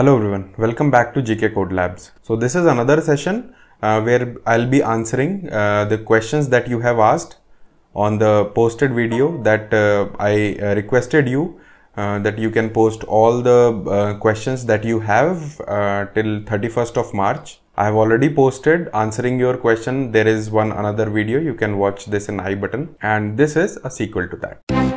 Hello everyone, welcome back to GK Code Labs. So this is another session uh, where I'll be answering uh, the questions that you have asked on the posted video that uh, I uh, requested you uh, that you can post all the uh, questions that you have till 31st of March. I have already posted answering your question. There is one another video. You can watch this in I button and this is a sequel to that.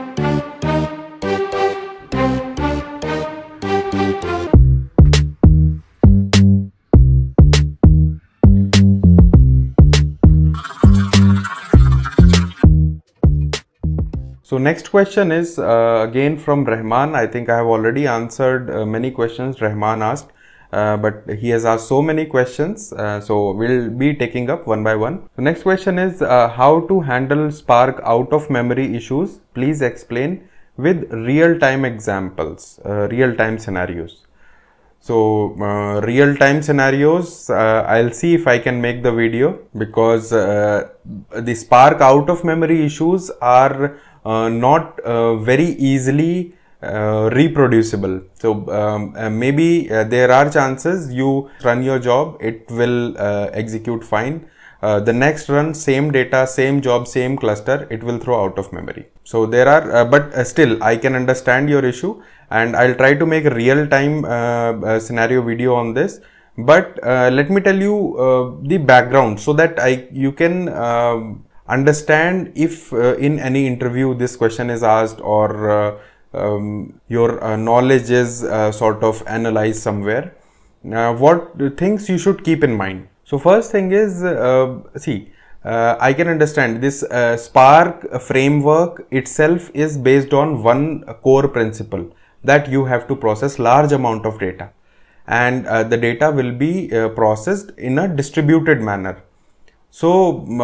So next question is uh, again from Rahman. I think I have already answered uh, many questions Rahman asked, uh, but he has asked so many questions. Uh, so we'll be taking up one by one. So next question is uh, how to handle Spark out of memory issues. Please explain with real time examples, uh, real time scenarios. So real time scenarios, I'll see if I can make the video because the Spark out of memory issues are uh, not uh, very easily uh, reproducible so um, uh, maybe uh, there are chances you run your job it will uh, execute fine the next run same data same job same cluster it will throw out of memory so there are but still i can understand your issue and i'll try to make a real time scenario video on this but let me tell you the background so that i you can um, understand if uh, in any interview this question is asked or uh, um, your uh, knowledge is uh, sort of analyzed somewhere uh, what things you should keep in mind so first thing is uh, see i can understand this spark framework itself is based on one core principle that you have to process large amount of data and the data will be processed in a distributed manner so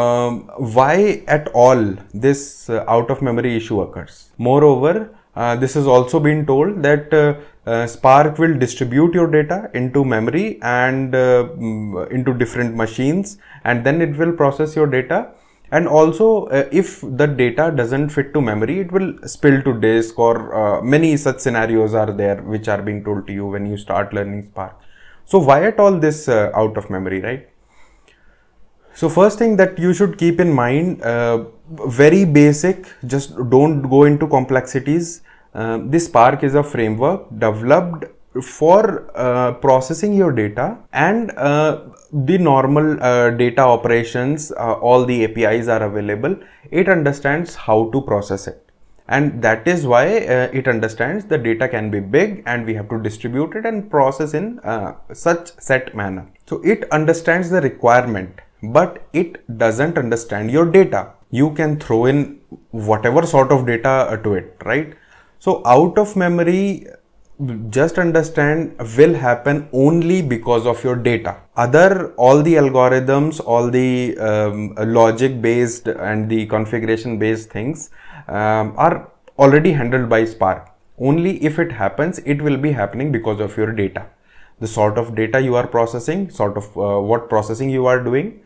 um, why at all this uh, out of memory issue occurs? Moreover, uh, this has also been told that uh, uh Spark will distribute your data into memory and uh, mm, into different machines and then it will process your data and also uh, if the data doesn't fit to memory it will spill to disk or uh, many such scenarios are there which are being told to you when you start learning spark so why at all this uh, out of memory right so first thing that you should keep in mind, uh, very basic, just don't go into complexities. Uh, this Spark is a framework developed for uh, processing your data and uh, the normal uh, data operations uh, all the apis are available it understands how to process it and that is why uh, it understands the data can be big and we have to distribute it and process in such set manner so it understands the requirement but it doesn't understand your data. You can throw in whatever sort of data uh, to it, right? So out of memory, just understand will happen only because of your data. Other, all the algorithms, all the um, logic based and the configuration based things um, are already handled by Spark. Only if it happens, it will be happening because of your data. The sort of data you are processing, sort of uh, what processing you are doing,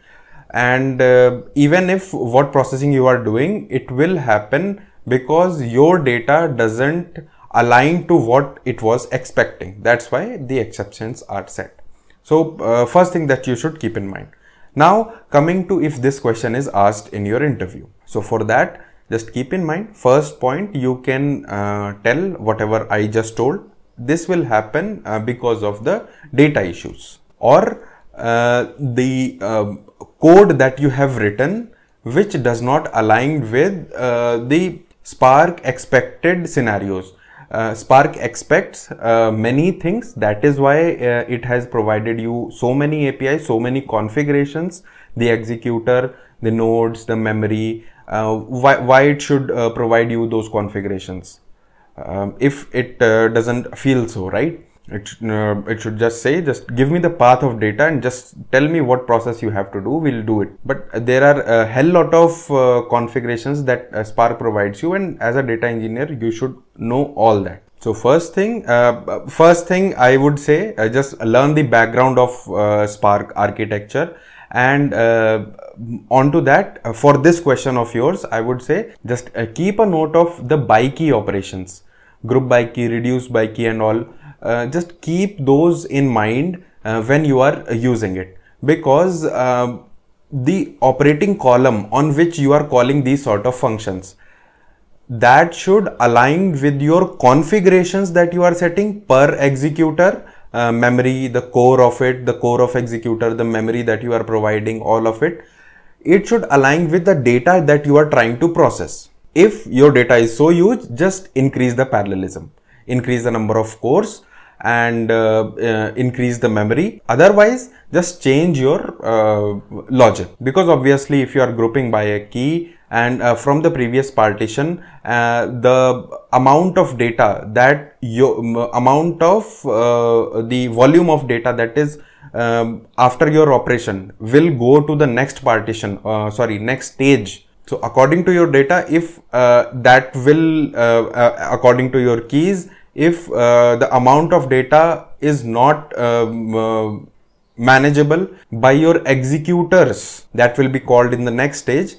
and uh, even if what processing you are doing it will happen because your data doesn't align to what it was expecting that's why the exceptions are set so uh, first thing that you should keep in mind now coming to if this question is asked in your interview so for that just keep in mind first point you can uh, tell whatever i just told this will happen uh, because of the data issues or uh, the um, code that you have written which does not align with uh, the Spark expected scenarios. Uh, Spark expects uh, many things. That is why uh, it has provided you so many APIs, so many configurations, the executor, the nodes, the memory, uh, why, why it should provide you those configurations um, if it doesn't feel so, right? it, uh, it should just say just give me the path of data and just tell me what process you have to do we'll do it but there are a hell lot of uh, configurations that uh, spark provides you and as a data engineer you should know all that so first thing uh, first thing i would say uh, just learn the background of uh, spark architecture and uh, to that for this question of yours i would say just keep a note of the by key operations group by key reduce by key and all uh, just keep those in mind uh, when you are uh, using it because uh, the operating column on which you are calling these sort of functions that should align with your configurations that you are setting per executor uh, memory the core of it the core of executor the memory that you are providing all of it it should align with the data that you are trying to process if your data is so huge just increase the parallelism increase the number of cores and uh, uh, increase the memory. Otherwise, just change your uh, logic because obviously if you are grouping by a key and uh, from the previous partition uh, the amount of data that your amount of uh, the volume of data that is um, after your operation will go to the next partition sorry next stage so according to your data if that will according to your keys if uh, the amount of data is not um, uh, manageable by your executors that will be called in the next stage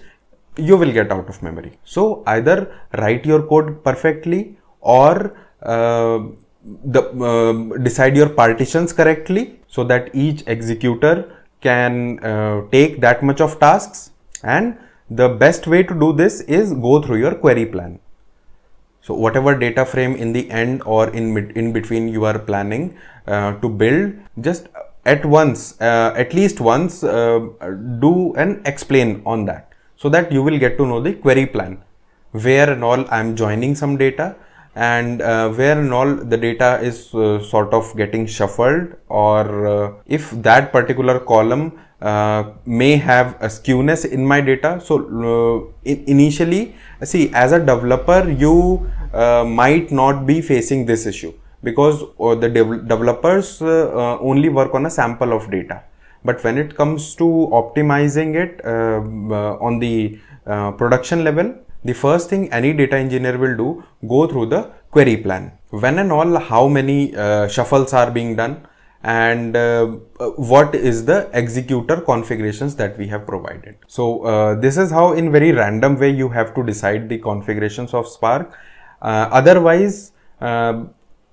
you will get out of memory so either write your code perfectly or uh, the, um, decide your partitions correctly so that each executor can uh, take that much of tasks and the best way to do this is go through your query plan so whatever data frame in the end or in in between you are planning uh, to build, just at once, uh, at least once, uh, do and explain on that so that you will get to know the query plan, where and all I am joining some data and uh, where and all the data is uh, sort of getting shuffled or uh, if that particular column uh, may have a skewness in my data. So uh, initially, see as a developer, you uh, might not be facing this issue because uh, the dev developers uh, only work on a sample of data. But when it comes to optimizing it on the production level, the first thing any data engineer will do, go through the query plan. When and all how many shuffles are being done, and uh, what is the executor configurations that we have provided. So uh, this is how in very random way you have to decide the configurations of Spark. Uh, otherwise, uh,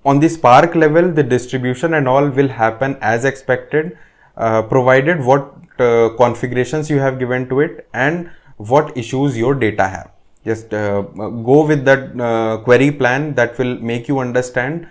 on the Spark level, the distribution and all will happen as expected, uh, provided what uh, configurations you have given to it and what issues your data have. Just go with that query plan that will make you understand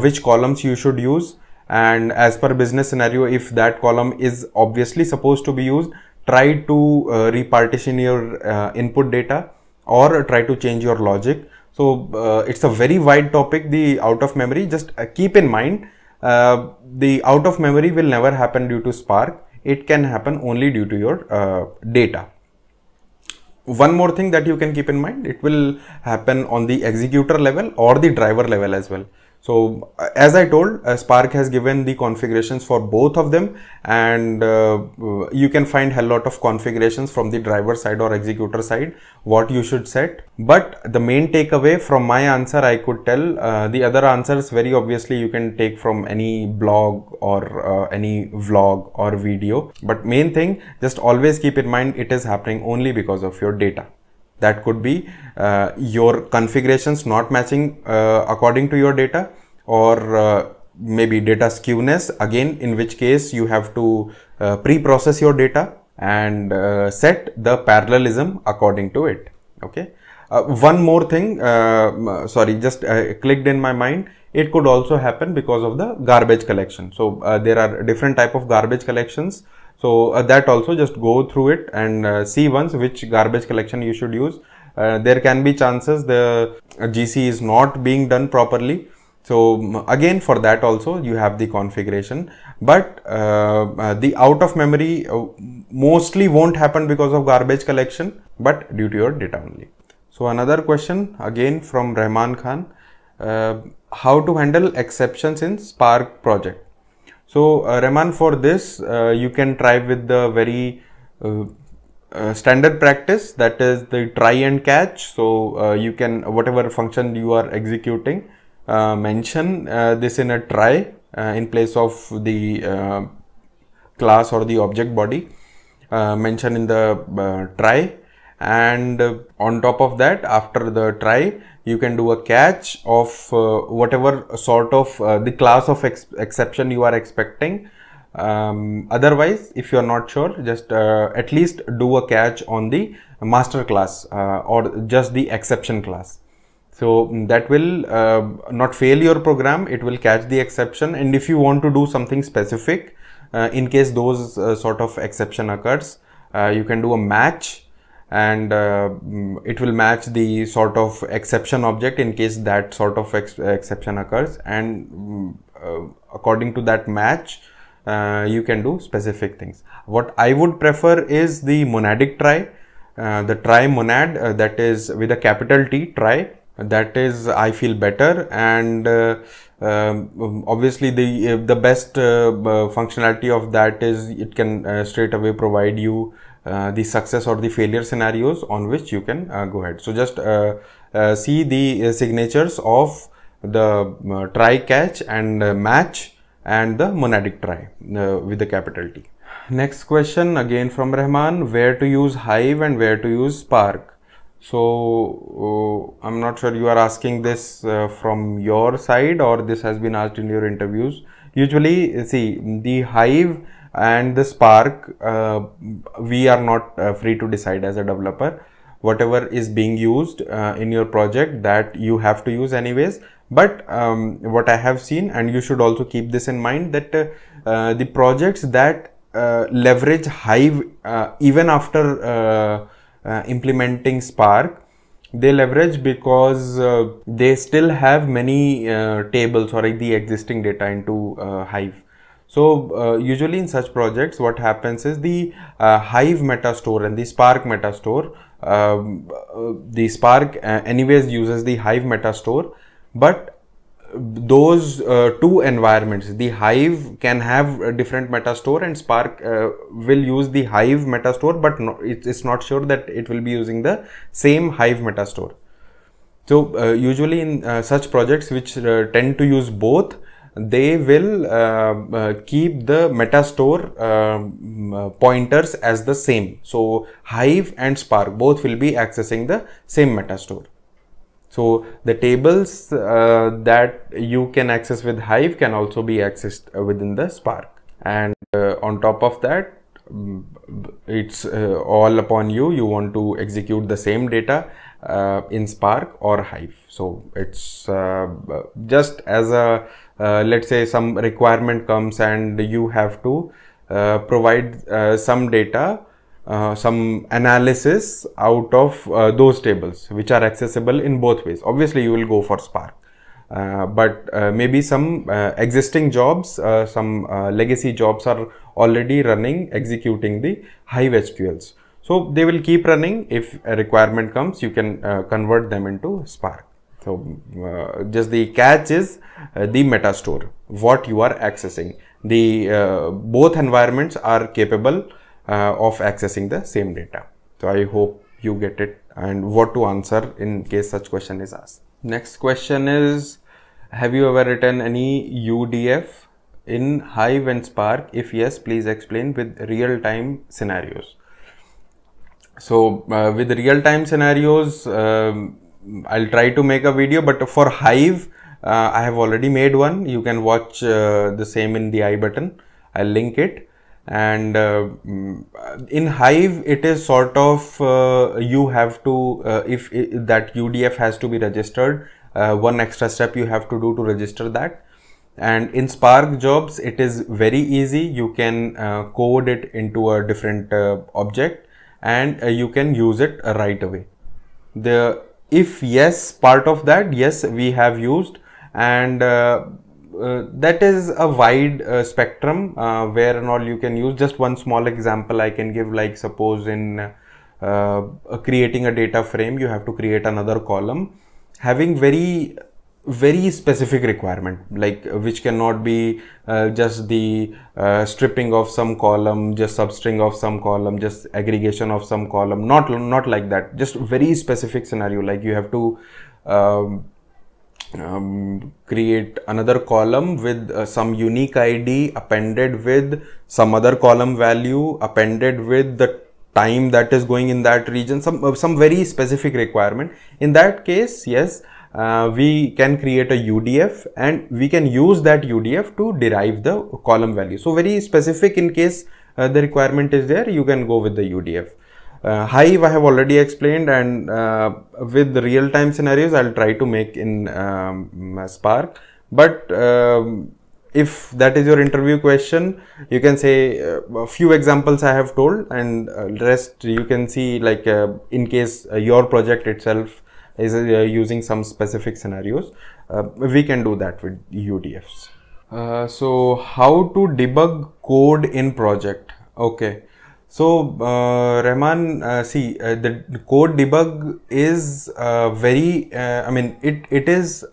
which columns you should use and as per business scenario if that column is obviously supposed to be used try to uh, repartition your uh, input data or try to change your logic so uh, it's a very wide topic the out of memory just uh, keep in mind uh, the out of memory will never happen due to spark it can happen only due to your uh, data one more thing that you can keep in mind it will happen on the executor level or the driver level as well so as I told, uh, Spark has given the configurations for both of them and uh, uh you can find a lot of configurations from the driver side or executor side, what you should set. But the main takeaway from my answer, I could tell uh, the other answers very obviously you can take from any blog or uh, any vlog or video. But main thing, just always keep in mind it is happening only because of your data that could be uh, your configurations not matching uh, according to your data or uh, maybe data skewness again in which case you have to uh, pre-process your data and uh, set the parallelism according to it okay uh, one more thing um, sorry just clicked in my mind it could also happen because of the garbage collection so there are different type of garbage collections so uh, that also just go through it and uh, see once which garbage collection you should use uh, there can be chances the uh, gc is not being done properly so again for that also you have the configuration but uh, uh, the out of memory mostly won't happen because of garbage collection but due to your data only so another question again from rahman khan how to handle exceptions in spark project so uh, for this uh, you can try with the very uh, uh, standard practice that is the try and catch. So you can whatever function you are executing mention this in a try in place of the class or the object body uh, in the uh, try and on top of that after the try you can do a catch of uh, whatever sort of uh, the class of ex exception you are expecting um, otherwise if you are not sure just uh, at least do a catch on the master class uh, or just the exception class so mm, that will uh, not fail your program it will catch the exception and if you want to do something specific uh, in case those sort of exception occurs you can do a match and uh, mm, it will match the sort of exception object in case that sort of ex exception occurs and mm, uh, according to that match uh, you can do specific things. What I would prefer is the monadic try, uh, the try monad uh, that is with a capital T try that is I feel better and uh, um, um, obviously the the best functionality of that is it can straight away provide you uh, the success or the failure scenarios on which you can uh, go ahead. So just uh, uh see the uh, signatures of the try catch and match and the monadic try with the capital T. Next question again from Rahman, where to use Hive and where to use Spark. So I'm not sure you are asking this from your side or this has been asked in your interviews. Usually see the Hive and the spark uh, we are not uh, free to decide as a developer whatever is being used uh, in your project that you have to use anyways but um, what i have seen and you should also keep this in mind that uh, uh, the projects that uh, leverage hive even after implementing spark they leverage because they still have many tables or the existing data into hive so uh, usually in such projects, what happens is the uh, Hive Metastore and the Spark Metastore. store. Um, uh, the Spark uh, anyways uses the Hive Metastore, but uh, those uh, two environments, the Hive can have different Metastore and Spark will use the Hive Metastore, but no, it, it's not sure that it will be using the same Hive Metastore. So usually in such projects which tend to use both, they will uh, uh, keep the metastore uh, pointers as the same. So Hive and Spark both will be accessing the same metastore. So the tables uh, that you can access with Hive can also be accessed within the Spark. And uh, on top of that, it's uh, all upon you. You want to execute the same data in Spark or Hive. So it's just as a uh, let's say some requirement comes and you have to uh, provide uh, some data uh, some analysis out of uh, those tables which are accessible in both ways obviously you will go for spark uh, but maybe some existing jobs some legacy jobs are already running executing the hive sqls so they will keep running if a requirement comes you can convert them into spark so uh, just the catch is uh, the meta store, what you are accessing. The uh, both environments are capable uh, of accessing the same data. So I hope you get it and what to answer in case such question is asked. Next question is, have you ever written any UDF in Hive and Spark? If yes, please explain with real time scenarios. So uh, with real time scenarios, um, I'll try to make a video, but for Hive, uh, I have already made one. You can watch uh, the same in the I button. I'll link it. And uh, mm, in Hive, it is sort of uh, you have to, uh, if, if, that UDF has to be registered, uh, one extra step you have to do to register that. And in Spark jobs, it is very easy. You can code it into a different object and you can use it right away. The if yes part of that yes we have used and uh, uh, that is a wide uh, spectrum uh, where and all you can use just one small example i can give like suppose in uh, uh, creating a data frame you have to create another column having very very specific requirement like uh, which cannot be uh, just the uh, stripping of some column just substring of some column just aggregation of some column not not like that just very specific scenario like you have to um, um, create another column with uh, some unique id appended with some other column value appended with the time that is going in that region some uh, some very specific requirement in that case yes uh, we can create a UDF and we can use that UDF to derive the column value. So very specific in case uh, the requirement is there, you can go with the UDF. Uh, Hive I have already explained and uh, with real-time scenarios I'll try to make in um, uh, Spark. But um, if that is your interview question, you can say uh, a few examples I have told and uh, rest you can see like in case your project itself is uh, using some specific scenarios. Uh, we can do that with UDFs. Uh, so how to debug code in project? Okay. So, uh, Rahman, uh, see, uh, the code debug is uh, very, I mean, it, it is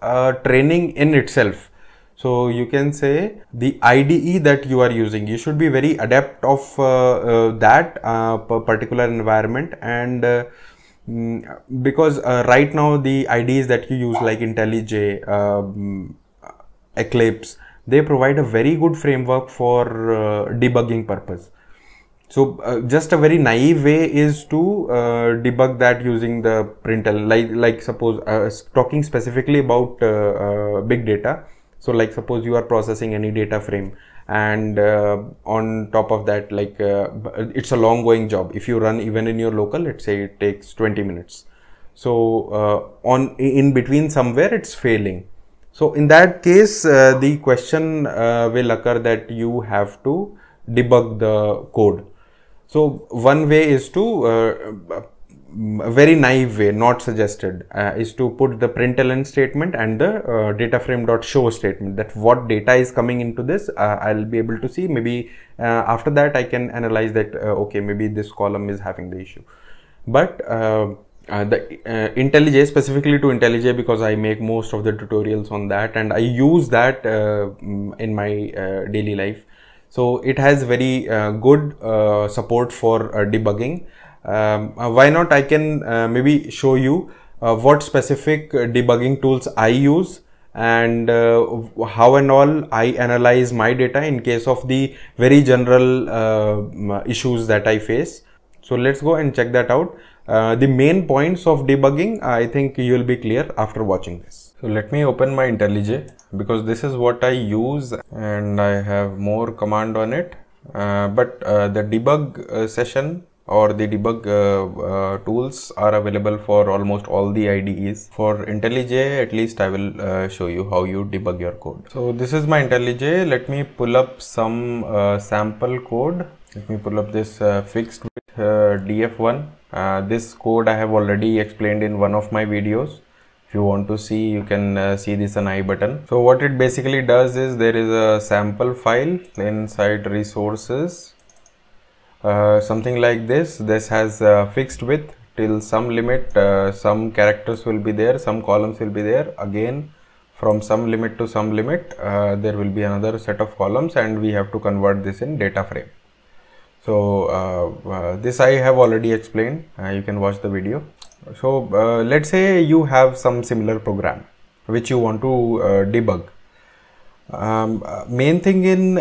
training in itself. So, you can say the IDE that you are using, you should be very adept of that particular environment and Mm, because uh, right now the IDs that you use like IntelliJ, um, Eclipse, they provide a very good framework for uh, debugging purpose. So uh, just a very naive way is to uh, debug that using the print. Like like suppose uh, talking specifically about uh, big data. So like suppose you are processing any data frame and uh, on top of that like uh, it's a long going job if you run even in your local let's say it takes 20 minutes so uh, on in between somewhere it's failing so in that case uh, the question uh, will occur that you have to debug the code so one way is to uh, a very naive way, not suggested, uh, is to put the println statement and the uh, data frame dot show statement that what data is coming into this, uh, I'll be able to see. Maybe uh, after that, I can analyze that, uh, okay, maybe this column is having the issue. But uh, the IntelliJ, specifically to IntelliJ, because I make most of the tutorials on that and I use that mm, in my daily life. So it has very good support for debugging. Um, uh, why not I can uh, maybe show you uh, what specific debugging tools I use and how and all I analyze my data in case of the very general um, issues that I face. So let's go and check that out. Uh, the main points of debugging, I think you will be clear after watching this. So let me open my IntelliJ because this is what I use and I have more command on it. Uh, but uh, the debug session or the debug uh, uh, tools are available for almost all the IDEs. For IntelliJ, at least I will uh, show you how you debug your code. So this is my IntelliJ. Let me pull up some uh, sample code. Let me pull up this uh, fixed with uh, DF1. this code I have already explained in one of my videos. If you want to see, you can see this an I button. So what it basically does is there is a sample file inside resources uh, something like this this has uh, fixed width till some limit uh, some characters will be there some columns will be there again from some limit to some limit uh, there will be another set of columns and we have to convert this in data frame so uh, uh, this i have already explained you can watch the video so let's say you have some similar program which you want to debug um, main thing in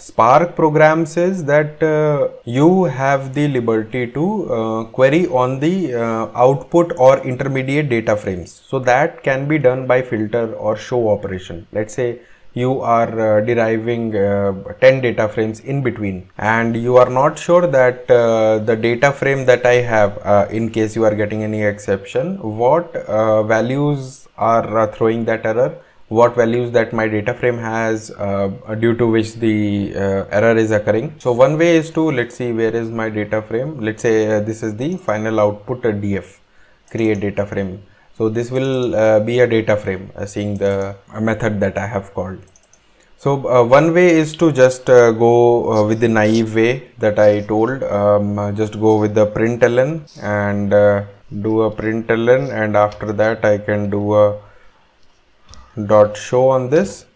Spark programs is that uh, you have the liberty to uh, query on the uh, output or intermediate data frames. So that can be done by filter or show operation. Let's say you are uh, deriving uh, 10 data frames in between and you are not sure that uh, the data frame that I have in case you are getting any exception, what values are throwing that error what values that my data frame has uh, due to which the uh, error is occurring. So one way is to let's see where is my data frame. Let's say uh, this is the final output DF create data frame. So this will uh, be a data frame seeing the method that I have called. So uh, one way is to just uh, go uh, with the naive way that I told, um, just go with the println and do a println and after that I can do a dot show on this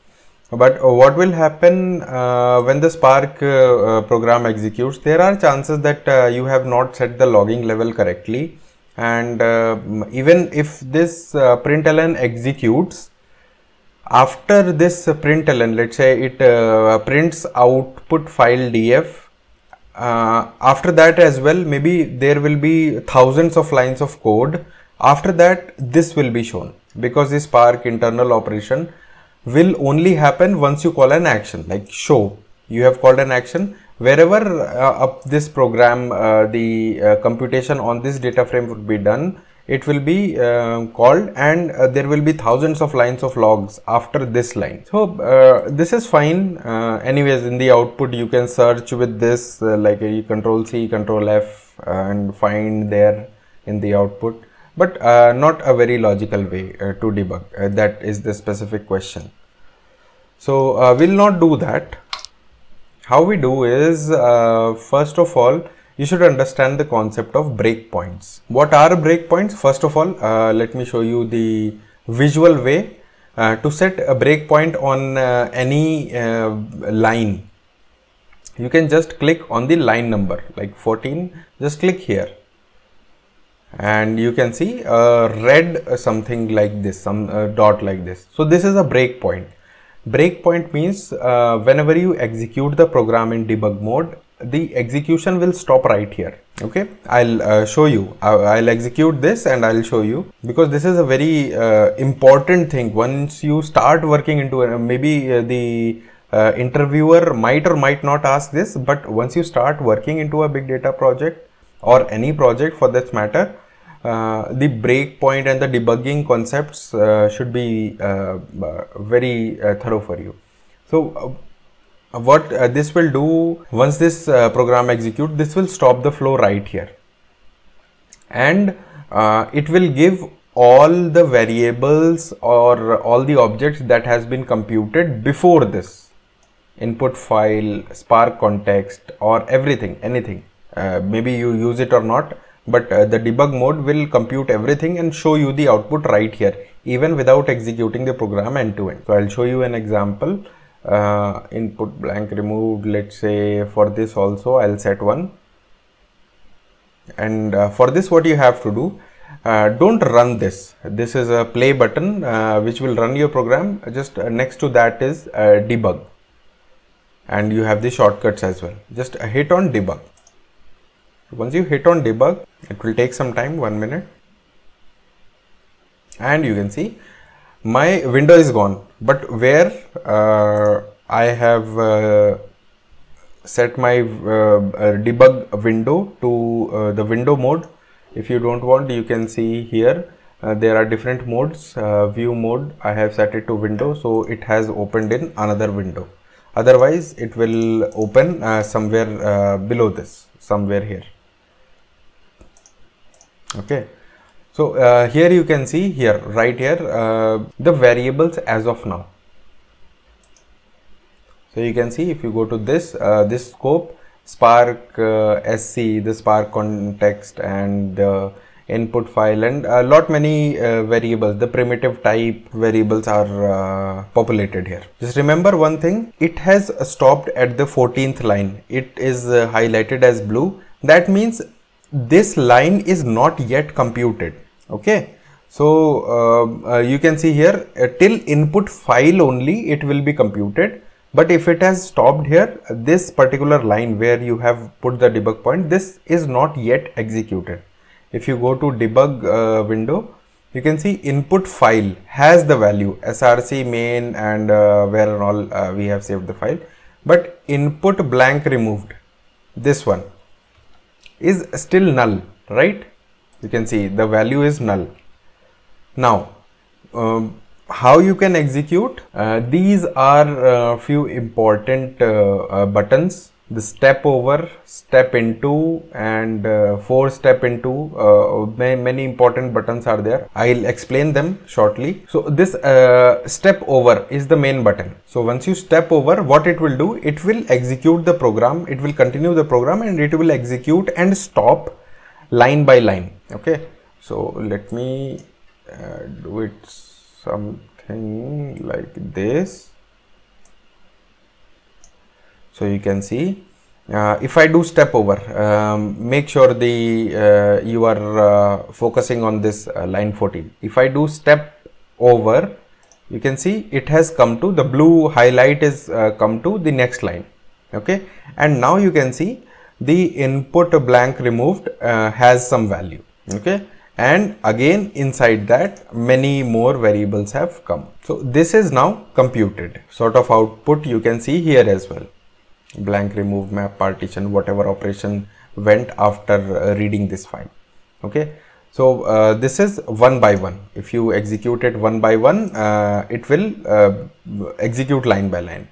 but uh, what will happen uh, when the spark uh, uh, program executes there are chances that uh, you have not set the logging level correctly and uh, even if this println executes after this println let's say it prints output file df after that as well maybe there will be thousands of lines of code after that this will be shown because this Spark internal operation will only happen once you call an action like show. You have called an action wherever uh, up this program uh, the uh, computation on this data frame would be done it will be uh, called and uh, there will be thousands of lines of logs after this line so uh, this is fine anyways in the output you can search with this like a control c control f and find there in the output but uh, not a very logical way uh, to debug uh, that is the specific question so uh, we'll not do that how we do is uh, first of all you should understand the concept of breakpoints what are breakpoints first of all uh, let me show you the visual way to set a breakpoint on any line you can just click on the line number like 14 just click here and you can see a red something like this some dot like this so this is a breakpoint breakpoint means uh, whenever you execute the program in debug mode the execution will stop right here okay i'll uh, show you I'll, execute this and i'll show you because this is a very uh, important thing once you start working into maybe uh, the interviewer might or might not ask this but once you start working into a big data project or any project for that matter uh, the breakpoint and the debugging concepts uh, should be uh, very thorough for you. So what this will do once this program execute, this will stop the flow right here and it will give all the variables or all the objects that has been computed before this input file spark context or everything anything uh, maybe you use it or not but uh, the debug mode will compute everything and show you the output right here even without executing the program end to end so i'll show you an example uh, input blank removed let's say for this also i'll set one and uh, for this what you have to do uh, don't run this this is a play button uh, which will run your program just uh, next to that is debug and you have the shortcuts as well just hit on debug once you hit on debug it will take some time one minute and you can see my window is gone but where uh, I have uh, set my uh, debug window to uh, the window mode if you don't want you can see here uh, there are different modes uh, view mode I have set it to window so it has opened in another window otherwise it will open somewhere below this somewhere here okay so uh, here you can see here right here uh, the variables as of now so you can see if you go to this uh, this scope spark uh, sc the spark context and the uh, input file and a lot many uh, variables the primitive type variables are populated here just remember one thing it has stopped at the 14th line it is highlighted as blue that means this line is not yet computed okay so uh, uh, you can see here uh, till input file only it will be computed but if it has stopped here this particular line where you have put the debug point this is not yet executed if you go to debug uh, window you can see input file has the value src main and uh, where and all uh, we have saved the file but input blank removed this one is still null right you can see the value is null now um, how you can execute uh, these are uh, few important uh, uh buttons the step over, step into and uh, four step into uh, many important buttons are there. I'll explain them shortly. So this uh, step over is the main button. So once you step over what it will do, it will execute the program, it will continue the program and it will execute and stop line by line. Okay. So let me uh, do it something like this so you can see uh, if I do step over um, make sure the uh, you are uh, focusing on this uh, line 14 if I do step over you can see it has come to the blue highlight is uh, come to the next line okay and now you can see the input blank removed uh, has some value okay and again inside that many more variables have come so this is now computed sort of output you can see here as well blank remove map partition whatever operation went after uh, reading this file okay so uh, this is one by one. If you execute it one by one, uh, it will uh, execute line by line.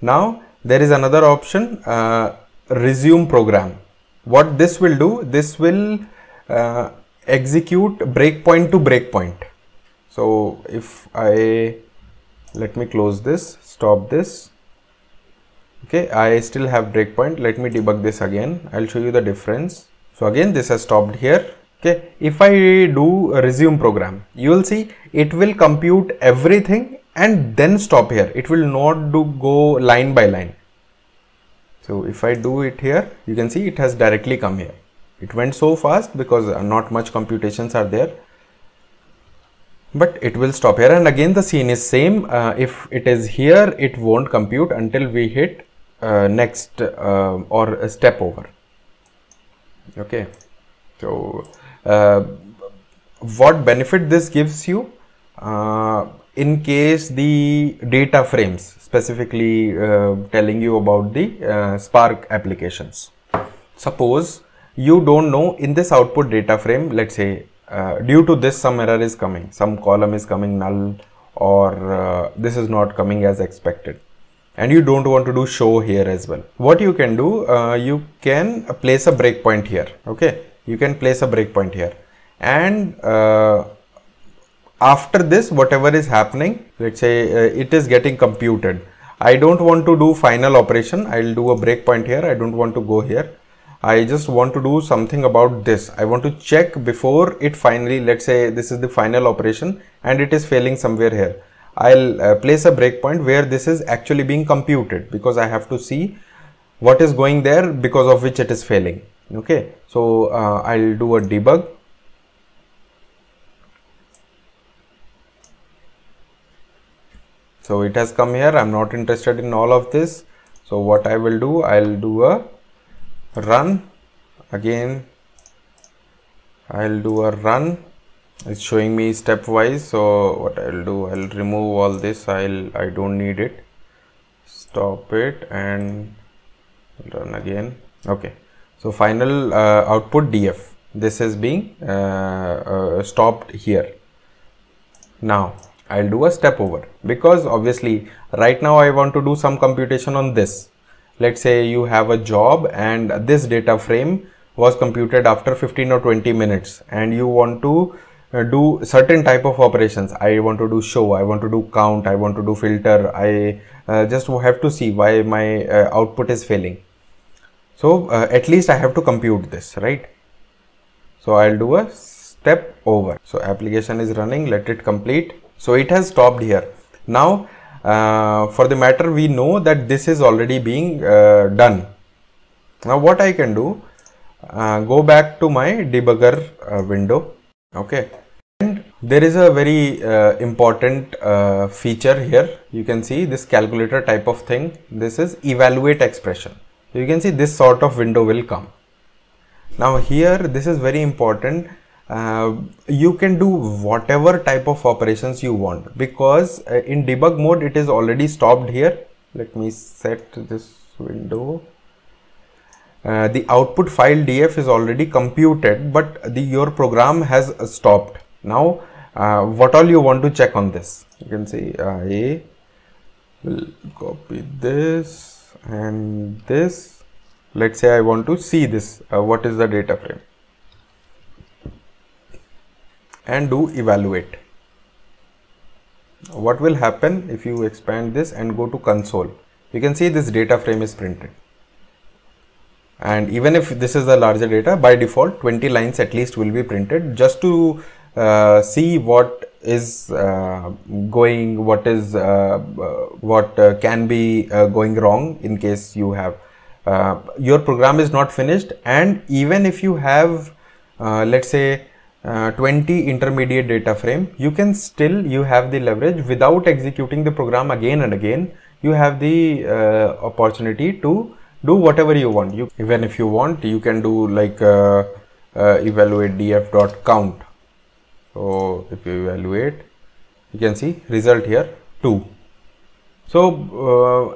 Now there is another option, uh, resume program. What this will do, this will uh, execute breakpoint to breakpoint. So if I, let me close this, stop this okay I still have breakpoint let me debug this again I'll show you the difference so again this has stopped here okay if I do resume program you will see it will compute everything and then stop here it will not do go line by line so if I do it here you can see it has directly come here it went so fast because not much computations are there but it will stop here and again the scene is same uh, if it is here it won't compute until we hit uh, next uh, or a step over okay so uh, what benefit this gives you uh, in case the data frames specifically uh, telling you about the uh, spark applications suppose you don't know in this output data frame let's say due to this some error is coming some column is coming null or this is not coming as expected and you don't want to do show here as well. What you can do, uh, you can place a breakpoint here. Okay, you can place a breakpoint here and uh, after this whatever is happening, let's say uh, it is getting computed. I don't want to do final operation. I'll do a breakpoint here. I don't want to go here. I just want to do something about this. I want to check before it finally, let's say this is the final operation and it is failing somewhere here. I'll uh, place a breakpoint where this is actually being computed because I have to see what is going there because of which it is failing. Okay, so uh, I'll do a debug. So it has come here. I'm not interested in all of this. So what I will do, I'll do a run again. I'll do a run it's showing me stepwise so what I'll do I'll remove all this I'll I don't need it stop it and run again okay so final uh, output df this is being uh, uh, stopped here now I'll do a step over because obviously right now I want to do some computation on this let's say you have a job and this data frame was computed after 15 or 20 minutes and you want to uh, do certain type of operations i want to do show i want to do count i want to do filter i uh, just have to see why my uh, output is failing so uh, at least i have to compute this right so i'll do a step over so application is running let it complete so it has stopped here now uh, for the matter we know that this is already being uh, done now what i can do go back to my debugger window okay there is a very uh, important uh, feature here you can see this calculator type of thing this is evaluate expression you can see this sort of window will come now here this is very important uh, you can do whatever type of operations you want because uh, in debug mode it is already stopped here let me set this window uh, the output file df is already computed but the your program has stopped now uh, what all you want to check on this you can say uh, I will copy this and this let's say I want to see this uh, what is the data frame and do evaluate what will happen if you expand this and go to console you can see this data frame is printed and even if this is the larger data by default 20 lines at least will be printed just to uh, see what is uh, going, what is uh, uh, what uh, can be going wrong in case you have your program is not finished, and even if you have, let's say. 20 intermediate data frame you can still you have the leverage without executing the program again and again you have the opportunity to do whatever you want you even if you want you can do like uh, uh, evaluate df dot count so, if you evaluate, you can see result here 2. So,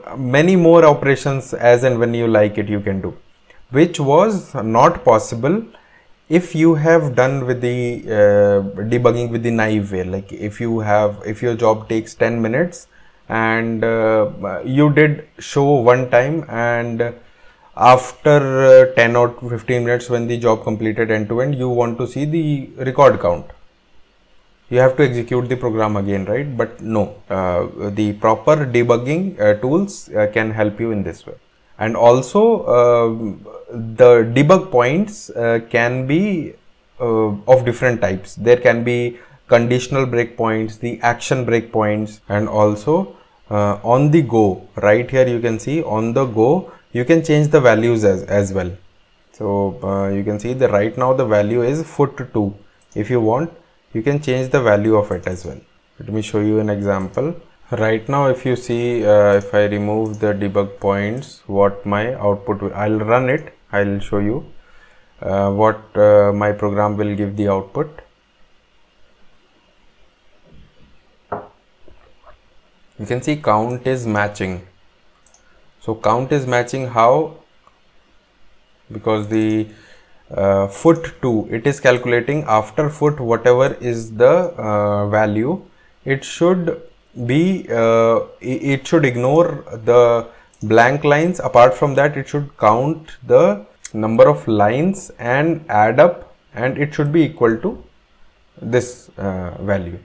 uh, many more operations as and when you like it you can do, which was not possible if you have done with the uh, debugging with the naive way. Like if you have, if your job takes 10 minutes and uh, you did show one time and after uh, 10 or 15 minutes when the job completed end to end, you want to see the record count you have to execute the program again, right? But no, uh, the proper debugging uh, tools uh, can help you in this way. And also, uh, the debug points uh, can be uh, of different types. There can be conditional breakpoints, the action breakpoints, and also on the go. Right here, you can see on the go, you can change the values as, as well. So, you can see the right now the value is foot 2. If you want, you can change the value of it as well let me show you an example right now if you see uh, if I remove the debug points what my output I'll run it I'll show you uh, what uh, my program will give the output you can see count is matching so count is matching how because the uh, foot 2 it is calculating after foot whatever is the uh, value it should be uh, it should ignore the blank lines apart from that it should count the number of lines and add up and it should be equal to this uh, value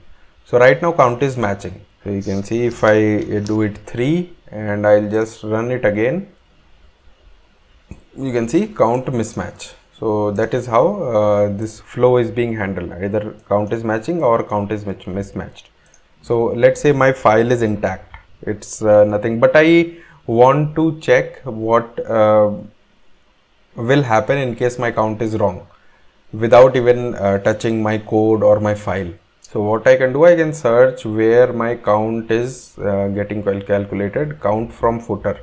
so right now count is matching so you can see if I do it 3 and I'll just run it again you can see count mismatch so that is how uh, this flow is being handled either count is matching or count is mismatched. So let's say my file is intact it's uh, nothing but I want to check what uh, will happen in case my count is wrong without even uh, touching my code or my file. So what I can do I can search where my count is uh, getting cal calculated count from footer.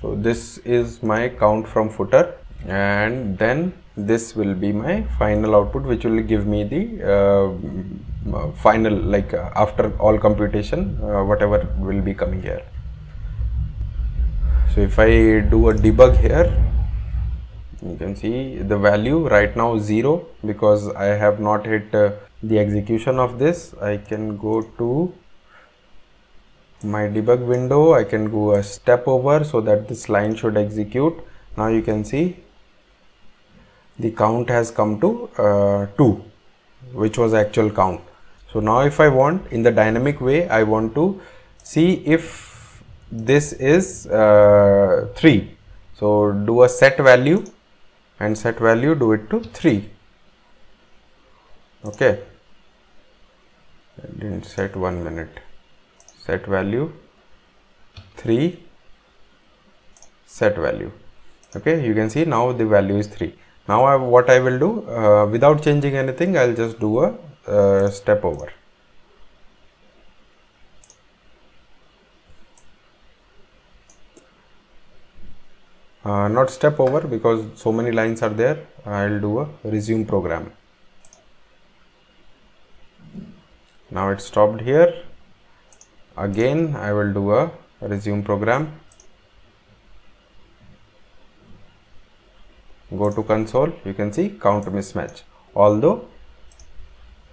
So this is my count from footer and then this will be my final output which will give me the uh, uh, final like uh, after all computation uh, whatever will be coming here so if i do a debug here you can see the value right now 0 because i have not hit uh, the execution of this i can go to my debug window i can go a step over so that this line should execute now you can see the count has come to uh, 2 which was actual count so now if I want in the dynamic way I want to see if this is uh, 3 so do a set value and set value do it to 3 okay didn't set 1 minute set value 3 set value okay you can see now the value is 3 now I, what I will do uh, without changing anything I'll just do a uh, step over uh, not step over because so many lines are there I'll do a resume program now it stopped here again I will do a resume program go to console you can see count mismatch although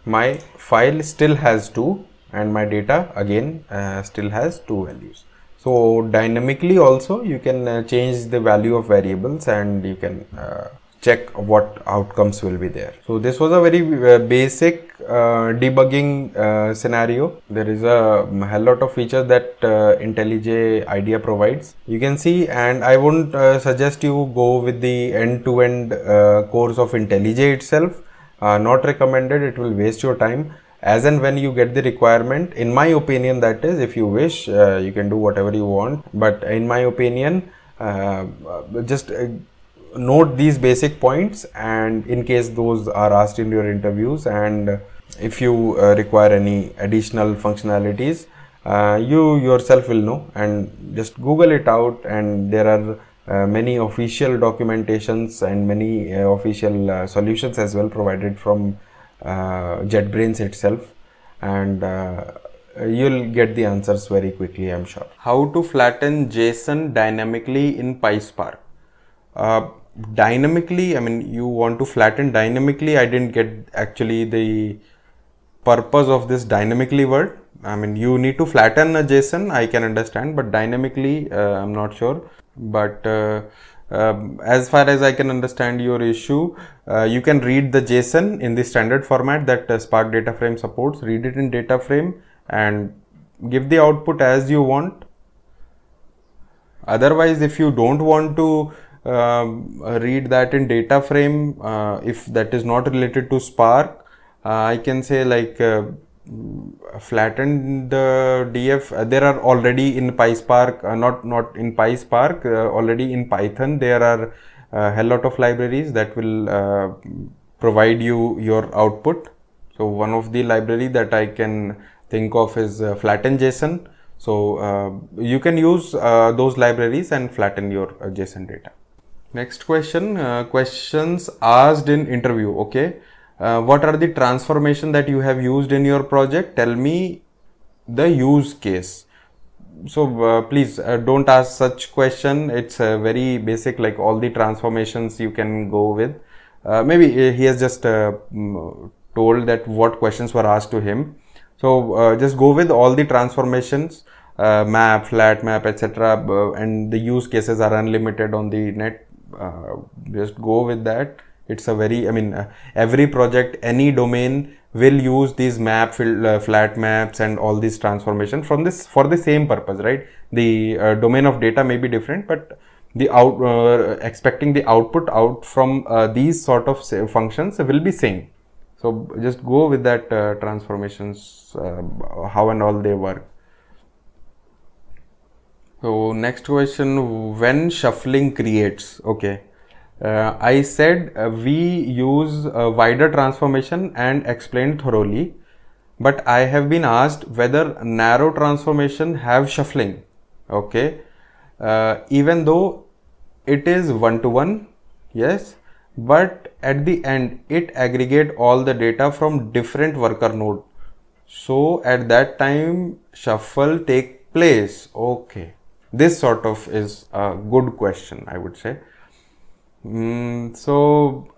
my file still has 2 and my data again uh, still has 2 values so dynamically also you can uh, change the value of variables and you can uh, check what outcomes will be there. So this was a very uh, basic uh, debugging uh, scenario. There is a, hell lot of features that uh, IntelliJ IDEA provides. You can see and I wouldn't uh, suggest you go with the end-to-end -end, course of IntelliJ itself. not recommended, it will waste your time. As and when you get the requirement, in my opinion that is, if you wish, you can do whatever you want. But in my opinion, just note these basic points and in case those are asked in your interviews and if you uh, require any additional functionalities uh, you yourself will know and just google it out and there are uh, many official documentations and many uh, official uh, solutions as well provided from uh, jetbrains itself and you'll get the answers very quickly i'm sure how to flatten json dynamically in PySpark uh, dynamically i mean you want to flatten dynamically i didn't get actually the purpose of this dynamically word i mean you need to flatten a json i can understand but dynamically uh, i'm not sure but uh, um, as far as i can understand your issue uh, you can read the json in the standard format that uh, spark data frame supports read it in data frame and give the output as you want otherwise if you don't want to um, read that in data frame uh, if that is not related to Spark uh, I can say like uh, flattened the df uh, there are already in pyspark uh, not not in pyspark uh, already in python there are a hell lot of libraries that will provide you your output so one of the library that i can think of is flatten json so you can use those libraries and flatten your json data next question uh, questions asked in interview okay uh, what are the transformation that you have used in your project tell me the use case so uh, please uh, don't ask such question it's uh, very basic like all the transformations you can go with uh, maybe uh, he has just uh, told that what questions were asked to him so just go with all the transformations map flat map etc and the use cases are unlimited on the net uh, just go with that it's a very i mean uh, every project any domain will use these map uh, flat maps and all these transformation from this for the same purpose right the uh, domain of data may be different but the out uh, expecting the output out from uh, these sort of functions will be same so just go with that uh, transformations how and all they work so next question, when shuffling creates, okay. Uh, I said uh, we use a wider transformation and explained thoroughly, but I have been asked whether narrow transformation have shuffling, okay. Uh, even though it is one to one, yes, but at the end it aggregate all the data from different worker node. So at that time shuffle take place, okay this sort of is a good question i would say mm, so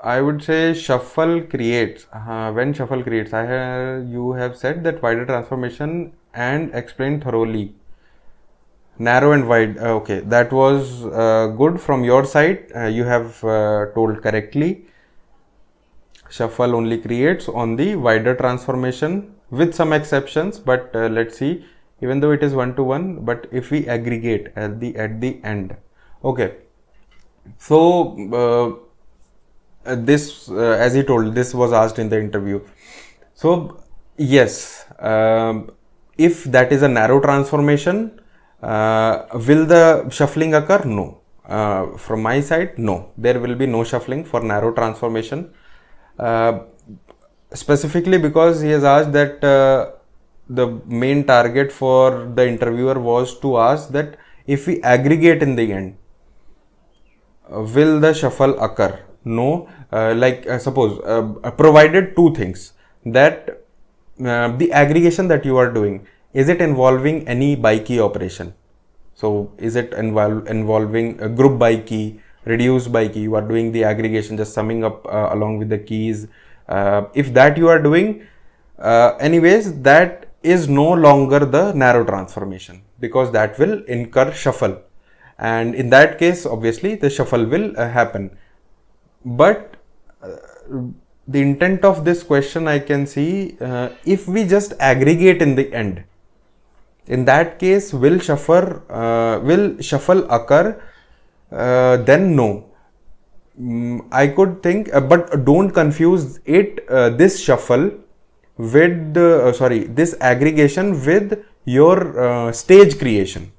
i would say shuffle creates uh, when shuffle creates i have, you have said that wider transformation and explain thoroughly narrow and wide uh, okay that was uh, good from your side uh, you have uh, told correctly shuffle only creates on the wider transformation with some exceptions but uh, let's see even though it is one to one but if we aggregate at the at the end okay so uh, this uh, as he told this was asked in the interview so yes um, if that is a narrow transformation uh, will the shuffling occur no uh, from my side no there will be no shuffling for narrow transformation uh, specifically because he has asked that uh, the main target for the interviewer was to ask that if we aggregate in the end uh, will the shuffle occur no uh, like uh, suppose uh, uh provided two things that uh, the aggregation that you are doing is it involving any by key operation so is it involve, involving a group by key reduce by key you are doing the aggregation just summing up along with the keys if that you are doing anyways that is no longer the narrow transformation because that will incur shuffle and in that case obviously the shuffle will uh, happen but uh, the intent of this question i can see uh, if we just aggregate in the end in that case will shuffle uh, will shuffle occur uh, then no mm, i could think uh, but don't confuse it this shuffle with uh, sorry this aggregation with your uh, stage creation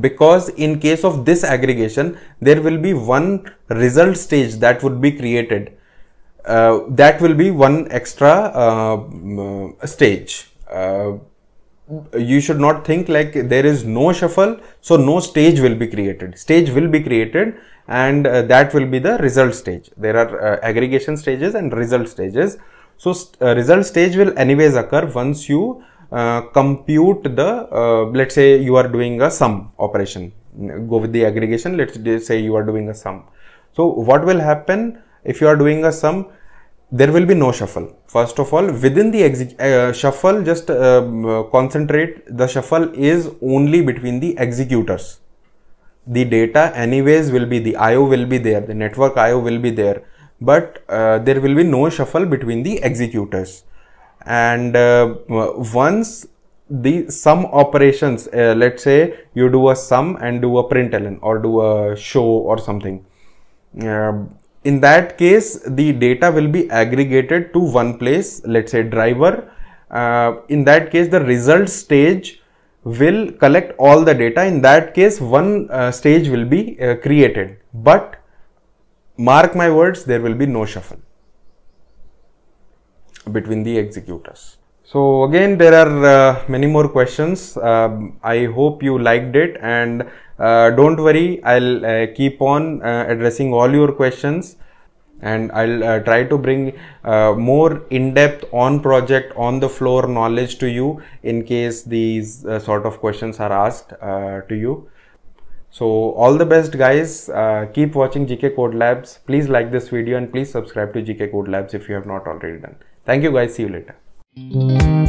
because in case of this aggregation there will be one result stage that would be created uh, that will be one extra uh, stage uh, you should not think like there is no shuffle so no stage will be created stage will be created and uh, that will be the result stage there are aggregation stages and result stages so st uh, result stage will anyways occur once you uh, compute the, uh, let's say you are doing a sum operation, go with the aggregation, let's say you are doing a sum. So what will happen if you are doing a sum, there will be no shuffle. First of all, within the uh, shuffle, just um, uh, concentrate, the shuffle is only between the executors. The data anyways will be, the IO will be there, the network IO will be there but uh, there will be no shuffle between the executors and uh, once the sum operations uh, let's say you do a sum and do a println or do a show or something um, in that case the data will be aggregated to one place let's say driver uh, in that case the result stage will collect all the data in that case one uh, stage will be uh, created but Mark my words, there will be no shuffle between the executors. So again, there are uh, many more questions. Uh, I hope you liked it and uh, don't worry, I'll uh, keep on uh, addressing all your questions and I'll uh, try to bring more in-depth on project, on the floor knowledge to you in case these sort of questions are asked to you. So all the best guys, uh, keep watching GK Code Labs. Please like this video and please subscribe to GK Code Labs if you have not already done. Thank you guys, see you later.